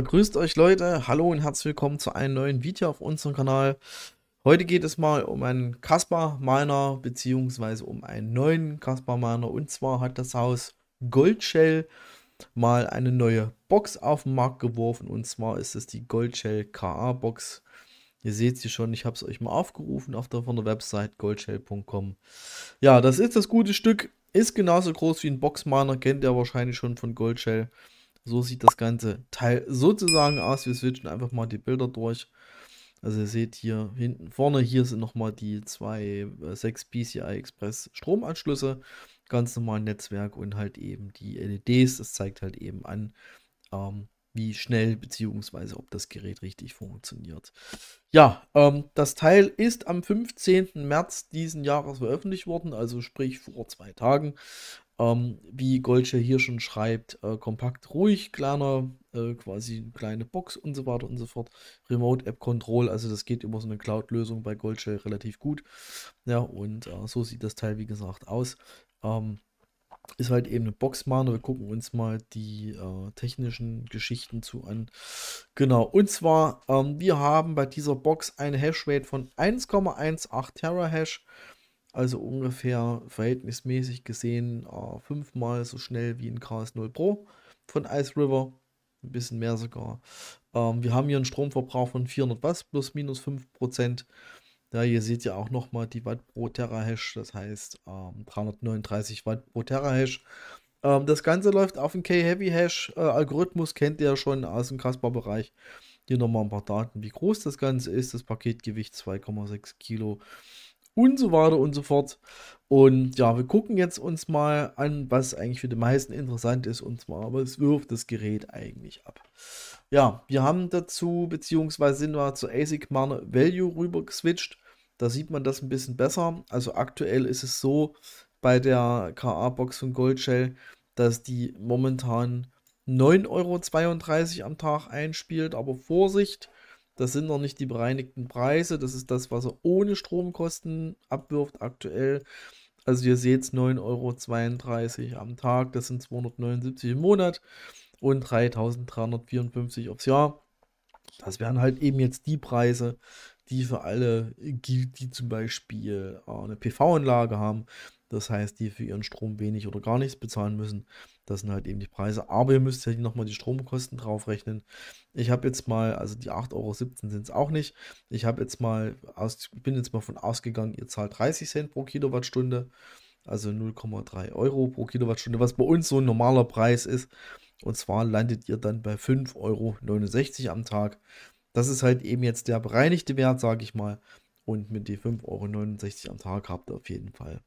grüßt euch Leute, hallo und herzlich willkommen zu einem neuen Video auf unserem Kanal. Heute geht es mal um einen Kaspar Miner beziehungsweise um einen neuen Kaspar Miner und zwar hat das Haus Goldshell mal eine neue Box auf den Markt geworfen und zwar ist es die Goldshell KA Box. Ihr seht sie schon, ich habe es euch mal aufgerufen auf der, von der Website goldshell.com. Ja, das ist das gute Stück, ist genauso groß wie ein Boxminer, kennt ihr wahrscheinlich schon von Goldshell. So sieht das ganze Teil sozusagen aus. Wir switchen einfach mal die Bilder durch. Also ihr seht hier hinten vorne, hier sind nochmal die zwei 6 äh, PCI Express Stromanschlüsse, ganz normal Netzwerk und halt eben die LEDs. Das zeigt halt eben an, ähm, wie schnell bzw. ob das Gerät richtig funktioniert. Ja, ähm, das Teil ist am 15. März diesen Jahres veröffentlicht worden, also sprich vor zwei Tagen. Ähm, wie Goldsche hier schon schreibt, äh, kompakt, ruhig, kleiner, äh, quasi eine kleine Box und so weiter und so fort. Remote App Control, also das geht über so eine Cloud-Lösung bei Goldsche relativ gut. Ja, und äh, so sieht das Teil, wie gesagt, aus. Ähm, ist halt eben eine Boxmane. Wir gucken uns mal die äh, technischen Geschichten zu an. Genau, und zwar, ähm, wir haben bei dieser Box eine hash Hashrate von 1,18 Terahash. Also ungefähr verhältnismäßig gesehen äh, fünfmal so schnell wie ein KS0 Pro von Ice River. Ein bisschen mehr sogar. Ähm, wir haben hier einen Stromverbrauch von 400 Watt plus minus 5 Prozent. Ja, hier seht ja auch nochmal die Watt pro Terahash, das heißt ähm, 339 Watt pro Terahash. Ähm, das Ganze läuft auf dem K-Heavy-Hash-Algorithmus, äh, kennt ihr ja schon aus dem Caspar-Bereich. Hier nochmal ein paar Daten, wie groß das Ganze ist. Das Paketgewicht 2,6 Kilo und so weiter und so fort. Und ja, wir gucken jetzt uns mal an, was eigentlich für die meisten interessant ist. Und zwar, aber es wirft das Gerät eigentlich ab? Ja, wir haben dazu, beziehungsweise sind wir zur ASIC Manor Value rüber geswitcht. Da sieht man das ein bisschen besser. Also aktuell ist es so bei der KA-Box von Goldshell, dass die momentan 9,32 Euro am Tag einspielt. Aber Vorsicht, das sind noch nicht die bereinigten Preise. Das ist das, was er ohne Stromkosten abwirft aktuell. Also ihr seht es, 9,32 Euro am Tag, das sind 279 im Monat und 3354 aufs Jahr. Das wären halt eben jetzt die Preise, die für alle gilt, die zum Beispiel äh, eine PV-Anlage haben, das heißt, die für ihren Strom wenig oder gar nichts bezahlen müssen. Das sind halt eben die Preise. Aber ihr müsst ja nochmal die Stromkosten draufrechnen. Ich habe jetzt mal, also die 8,17 Euro sind es auch nicht. Ich habe jetzt mal, aus, bin jetzt mal von ausgegangen, ihr zahlt 30 Cent pro Kilowattstunde. Also 0,3 Euro pro Kilowattstunde, was bei uns so ein normaler Preis ist. Und zwar landet ihr dann bei 5,69 Euro am Tag. Das ist halt eben jetzt der bereinigte Wert, sage ich mal. Und mit den 5,69 Euro am Tag habt ihr auf jeden Fall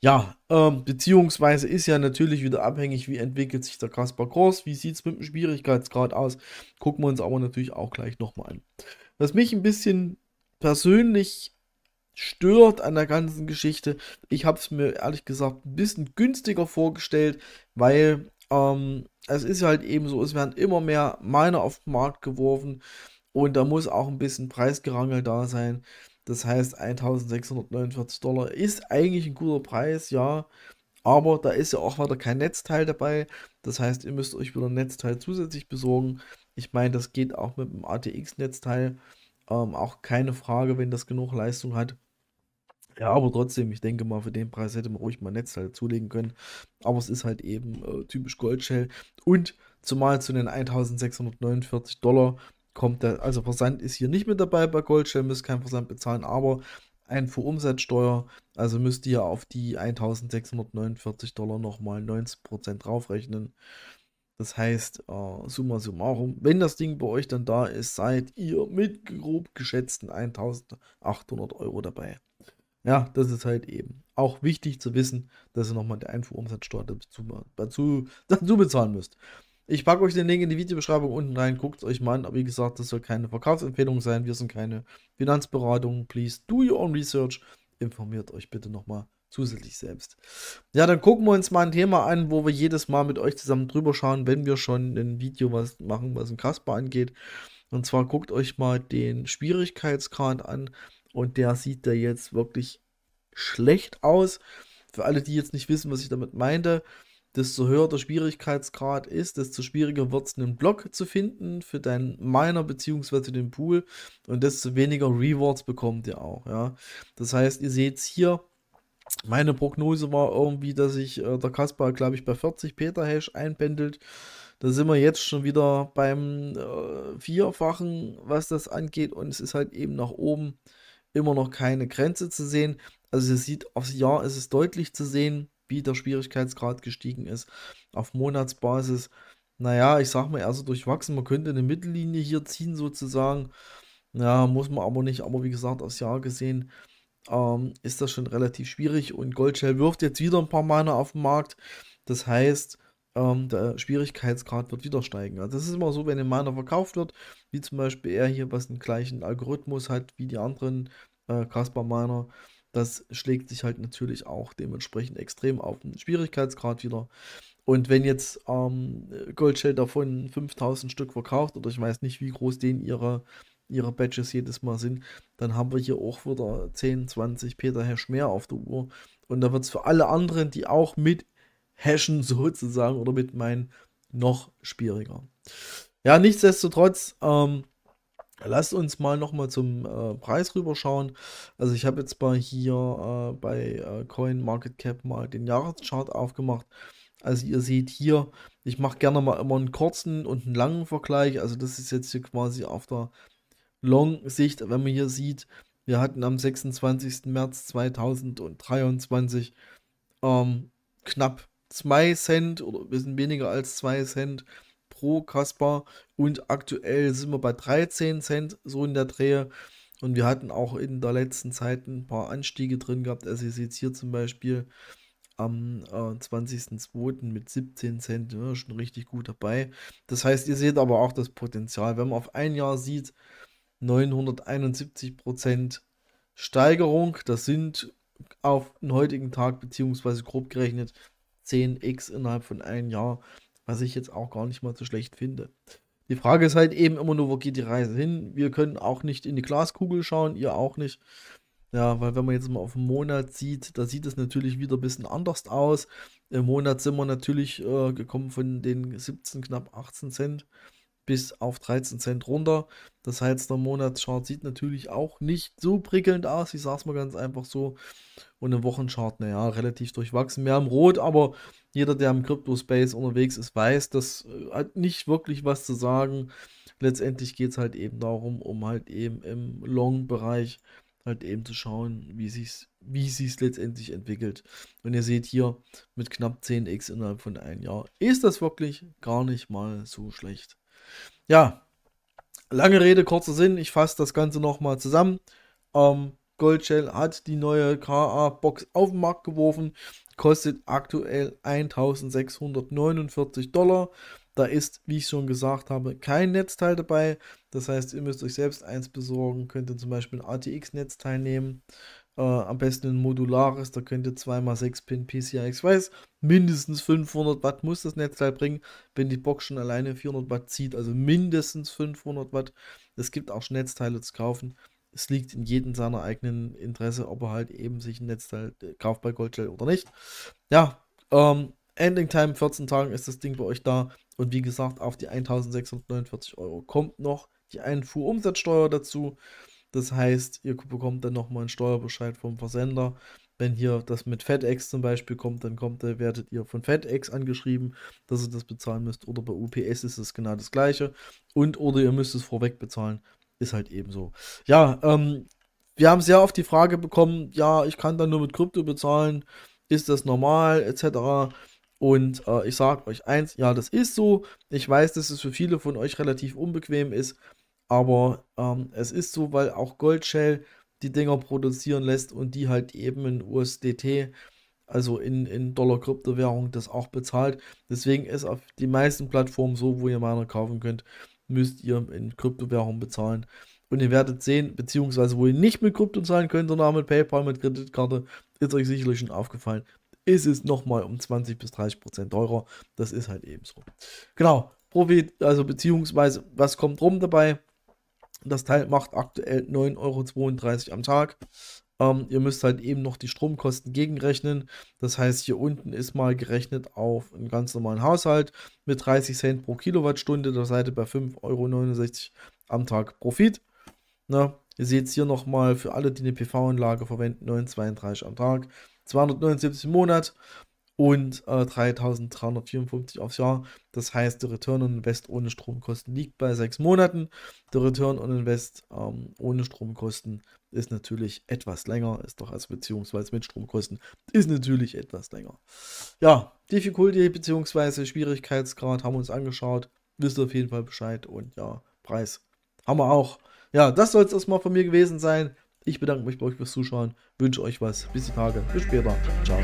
ja, ähm, beziehungsweise ist ja natürlich wieder abhängig, wie entwickelt sich der Kaspar Kors, wie sieht es mit dem Schwierigkeitsgrad aus. Gucken wir uns aber natürlich auch gleich nochmal an. Was mich ein bisschen persönlich stört an der ganzen Geschichte, ich habe es mir ehrlich gesagt ein bisschen günstiger vorgestellt, weil ähm, es ist halt eben so, es werden immer mehr Miner auf den Markt geworfen und da muss auch ein bisschen Preisgerangel da sein. Das heißt, 1649 Dollar ist eigentlich ein guter Preis, ja. Aber da ist ja auch weiter kein Netzteil dabei. Das heißt, ihr müsst euch wieder ein Netzteil zusätzlich besorgen. Ich meine, das geht auch mit dem ATX-Netzteil. Ähm, auch keine Frage, wenn das genug Leistung hat. Ja, aber trotzdem, ich denke mal, für den Preis hätte man ruhig mal ein Netzteil zulegen können. Aber es ist halt eben äh, typisch Goldshell. Und zumal zu den 1649 Dollar kommt da, also Versand ist hier nicht mit dabei bei Goldschirm, müsst kein Versand bezahlen, aber Einfuhrumsatzsteuer, also müsst ihr auf die 1649 Dollar nochmal 19% draufrechnen. Das heißt, äh, summa summarum, wenn das Ding bei euch dann da ist, seid ihr mit grob geschätzten 1800 Euro dabei. Ja, das ist halt eben auch wichtig zu wissen, dass ihr nochmal die Einfuhrumsatzsteuer dazu, dazu, dazu bezahlen müsst. Ich packe euch den Link in die Videobeschreibung unten rein. Guckt euch mal an. Aber wie gesagt, das soll keine Verkaufsempfehlung sein. Wir sind keine Finanzberatung. Please do your own research. Informiert euch bitte nochmal zusätzlich selbst. Ja, dann gucken wir uns mal ein Thema an, wo wir jedes Mal mit euch zusammen drüber schauen, wenn wir schon ein Video was machen, was ein Kasper angeht. Und zwar guckt euch mal den Schwierigkeitsgrad an. Und der sieht da jetzt wirklich schlecht aus. Für alle, die jetzt nicht wissen, was ich damit meinte, desto höher der Schwierigkeitsgrad ist, desto schwieriger wird es, einen Block zu finden für deinen Miner bzw. den Pool und desto weniger Rewards bekommt ihr auch. Ja? Das heißt, ihr seht es hier, meine Prognose war irgendwie, dass sich äh, der Kaspar, glaube ich, bei 40 Peter-Hash einpendelt. Da sind wir jetzt schon wieder beim äh, Vierfachen, was das angeht. Und es ist halt eben nach oben immer noch keine Grenze zu sehen. Also ihr seht, aufs Jahr ist es deutlich zu sehen wie der Schwierigkeitsgrad gestiegen ist. Auf Monatsbasis, naja, ich sag mal eher durchwachsen. Man könnte eine Mittellinie hier ziehen, sozusagen. Ja, muss man aber nicht. Aber wie gesagt, aufs Jahr gesehen ähm, ist das schon relativ schwierig. Und Goldshell wirft jetzt wieder ein paar Miner auf den Markt. Das heißt, ähm, der Schwierigkeitsgrad wird wieder steigen. Also das ist immer so, wenn ein Miner verkauft wird, wie zum Beispiel er hier, was den gleichen Algorithmus hat wie die anderen äh, Casper-Miner, das schlägt sich halt natürlich auch dementsprechend extrem auf den Schwierigkeitsgrad wieder. Und wenn jetzt ähm, Goldshell davon 5000 Stück verkauft, oder ich weiß nicht, wie groß denen ihre, ihre Badges jedes Mal sind, dann haben wir hier auch wieder 10, 20 Peter Hash mehr auf der Uhr. Und da wird es für alle anderen, die auch mit hashen sozusagen oder mit meinen, noch schwieriger. Ja, nichtsdestotrotz, ähm, Lasst uns mal nochmal zum äh, Preis rüberschauen. Also ich habe jetzt mal hier äh, bei äh, CoinMarketCap mal den Jahreschart aufgemacht. Also ihr seht hier, ich mache gerne mal immer einen kurzen und einen langen Vergleich. Also das ist jetzt hier quasi auf der Long-Sicht, wenn man hier sieht, wir hatten am 26. März 2023 ähm, knapp 2 Cent oder ein bisschen weniger als 2 Cent pro Kasper und aktuell sind wir bei 13 Cent so in der Drehe. Und wir hatten auch in der letzten Zeit ein paar Anstiege drin gehabt. Also ihr seht hier zum Beispiel am äh, 20.02. mit 17 Cent, ja, ne, schon richtig gut dabei. Das heißt, ihr seht aber auch das Potenzial. Wenn man auf ein Jahr sieht, 971 Prozent Steigerung, das sind auf den heutigen Tag beziehungsweise grob gerechnet 10x innerhalb von einem Jahr was ich jetzt auch gar nicht mal so schlecht finde. Die Frage ist halt eben immer nur, wo geht die Reise hin? Wir können auch nicht in die Glaskugel schauen, ihr auch nicht. Ja, weil wenn man jetzt mal auf den Monat sieht, da sieht es natürlich wieder ein bisschen anders aus. Im Monat sind wir natürlich äh, gekommen von den 17, knapp 18 Cent bis auf 13 Cent runter. Das heißt, der Monatschart sieht natürlich auch nicht so prickelnd aus. Ich sage es mal ganz einfach so. Und im Wochenchart, naja, relativ durchwachsen. Mehr im Rot, aber jeder, der im Crypto-Space unterwegs ist, weiß, das äh, hat nicht wirklich was zu sagen. Letztendlich geht es halt eben darum, um halt eben im Long-Bereich halt eben zu schauen, wie sich's, wie sich's letztendlich entwickelt. Und ihr seht hier mit knapp 10x innerhalb von einem Jahr ist das wirklich gar nicht mal so schlecht ja, lange Rede, kurzer Sinn. Ich fasse das Ganze nochmal zusammen. Ähm, Goldshell hat die neue KA-Box auf den Markt geworfen. Kostet aktuell 1649 Dollar. Da ist, wie ich schon gesagt habe, kein Netzteil dabei. Das heißt, ihr müsst euch selbst eins besorgen. Könnt ihr zum Beispiel ein ATX-Netzteil nehmen. Äh, am besten ein modulares, da könnt ihr 2x6 Pin PCI Express. Mindestens 500 Watt muss das Netzteil bringen, wenn die Box schon alleine 400 Watt zieht. Also mindestens 500 Watt. Es gibt auch Netzteile zu kaufen. Es liegt in jedem seiner eigenen Interesse, ob er halt eben sich ein Netzteil äh, kauft bei Goldshell oder nicht. Ja, ähm, Ending Time 14 Tagen ist das Ding bei euch da. Und wie gesagt, auf die 1649 Euro kommt noch die Einfuhrumsatzsteuer dazu. Das heißt, ihr bekommt dann nochmal einen Steuerbescheid vom Versender. Wenn hier das mit FedEx zum Beispiel kommt, dann kommt, äh, werdet ihr von FedEx angeschrieben, dass ihr das bezahlen müsst. Oder bei UPS ist es genau das gleiche. Und oder ihr müsst es vorweg bezahlen. Ist halt eben so. Ja, ähm, wir haben sehr oft die Frage bekommen, ja, ich kann dann nur mit Krypto bezahlen, ist das normal, etc. Und äh, ich sage euch eins, ja, das ist so. Ich weiß, dass es für viele von euch relativ unbequem ist, aber ähm, es ist so, weil auch Goldshell die Dinger produzieren lässt und die halt eben in USDT, also in, in Dollar-Kryptowährung, das auch bezahlt. Deswegen ist auf die meisten Plattformen so, wo ihr Miner kaufen könnt, müsst ihr in Kryptowährung bezahlen. Und ihr werdet sehen, beziehungsweise wo ihr nicht mit Krypto zahlen könnt, sondern mit PayPal, mit Kreditkarte, ist euch sicherlich schon aufgefallen, ist es nochmal um 20 bis 30 Prozent teurer. Das ist halt eben so. Genau, Profit, also beziehungsweise, was kommt rum dabei? Das Teil macht aktuell 9,32 Euro am Tag. Ähm, ihr müsst halt eben noch die Stromkosten gegenrechnen. Das heißt, hier unten ist mal gerechnet auf einen ganz normalen Haushalt mit 30 Cent pro Kilowattstunde. Da seid ihr bei 5,69 Euro am Tag Profit. Na, ne? ihr seht es hier nochmal für alle, die eine PV-Anlage verwenden, 9,32 am Tag. 279 im Monat und äh, 3.354 aufs Jahr. Das heißt, der Return on Invest ohne Stromkosten liegt bei sechs Monaten. Der Return on Invest ähm, ohne Stromkosten ist natürlich etwas länger, ist doch also beziehungsweise mit Stromkosten ist natürlich etwas länger. Ja, Difficulty beziehungsweise Schwierigkeitsgrad haben wir uns angeschaut. Wisst ihr auf jeden Fall Bescheid und ja, Preis haben wir auch. Ja, das soll es erstmal von mir gewesen sein. Ich bedanke mich bei euch fürs Zuschauen, wünsche euch was. Bis die Tage, bis später. Ciao.